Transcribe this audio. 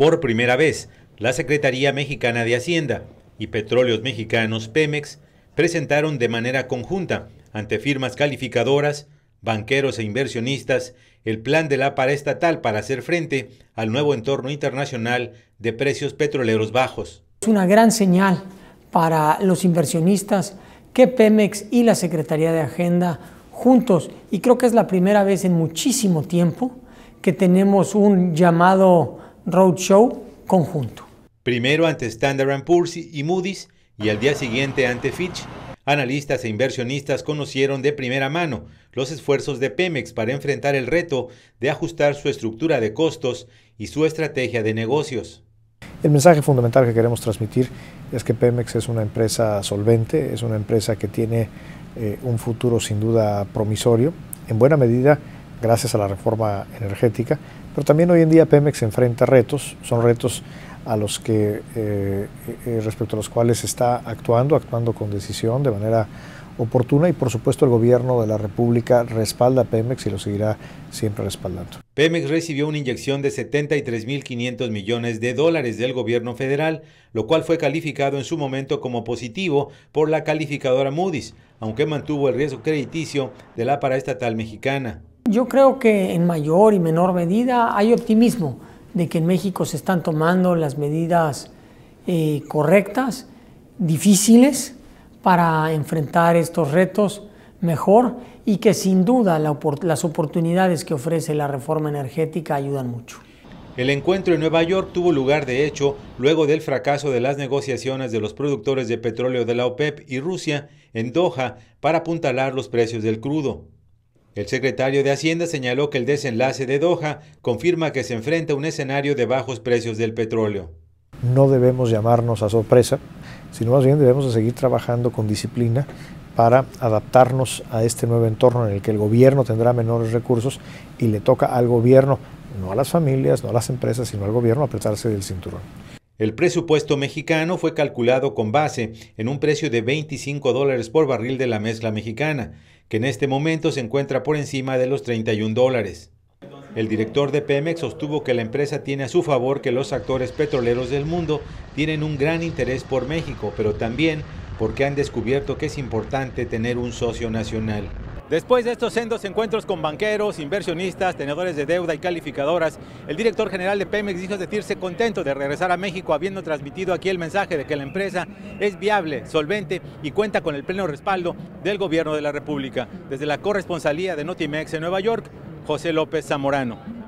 por primera vez, la Secretaría Mexicana de Hacienda y Petróleos Mexicanos Pemex presentaron de manera conjunta ante firmas calificadoras, banqueros e inversionistas el plan de la paraestatal para hacer frente al nuevo entorno internacional de precios petroleros bajos. Es una gran señal para los inversionistas que Pemex y la Secretaría de Agenda juntos, y creo que es la primera vez en muchísimo tiempo que tenemos un llamado roadshow conjunto. Primero ante Standard Poor's y Moody's y al día siguiente ante Fitch. Analistas e inversionistas conocieron de primera mano los esfuerzos de Pemex para enfrentar el reto de ajustar su estructura de costos y su estrategia de negocios. El mensaje fundamental que queremos transmitir es que Pemex es una empresa solvente, es una empresa que tiene eh, un futuro sin duda promisorio, en buena medida gracias a la reforma energética, pero también hoy en día Pemex enfrenta retos, son retos a los que, eh, eh, respecto a los cuales está actuando, actuando con decisión de manera oportuna y por supuesto el gobierno de la República respalda a Pemex y lo seguirá siempre respaldando. Pemex recibió una inyección de 73.500 millones de dólares del gobierno federal, lo cual fue calificado en su momento como positivo por la calificadora Moody's, aunque mantuvo el riesgo crediticio de la paraestatal mexicana. Yo creo que en mayor y menor medida hay optimismo de que en México se están tomando las medidas eh, correctas, difíciles, para enfrentar estos retos mejor y que sin duda las oportunidades que ofrece la reforma energética ayudan mucho. El encuentro en Nueva York tuvo lugar, de hecho, luego del fracaso de las negociaciones de los productores de petróleo de la OPEP y Rusia en Doha para apuntalar los precios del crudo. El secretario de Hacienda señaló que el desenlace de Doha confirma que se enfrenta a un escenario de bajos precios del petróleo. No debemos llamarnos a sorpresa, sino más bien debemos seguir trabajando con disciplina para adaptarnos a este nuevo entorno en el que el gobierno tendrá menores recursos y le toca al gobierno, no a las familias, no a las empresas, sino al gobierno apretarse del cinturón. El presupuesto mexicano fue calculado con base en un precio de 25 dólares por barril de la mezcla mexicana, que en este momento se encuentra por encima de los 31 dólares. El director de Pemex sostuvo que la empresa tiene a su favor que los actores petroleros del mundo tienen un gran interés por México, pero también porque han descubierto que es importante tener un socio nacional. Después de estos sendos encuentros con banqueros, inversionistas, tenedores de deuda y calificadoras, el director general de Pemex dijo sentirse contento de regresar a México habiendo transmitido aquí el mensaje de que la empresa es viable, solvente y cuenta con el pleno respaldo del gobierno de la República. Desde la corresponsalía de Notimex en Nueva York, José López Zamorano.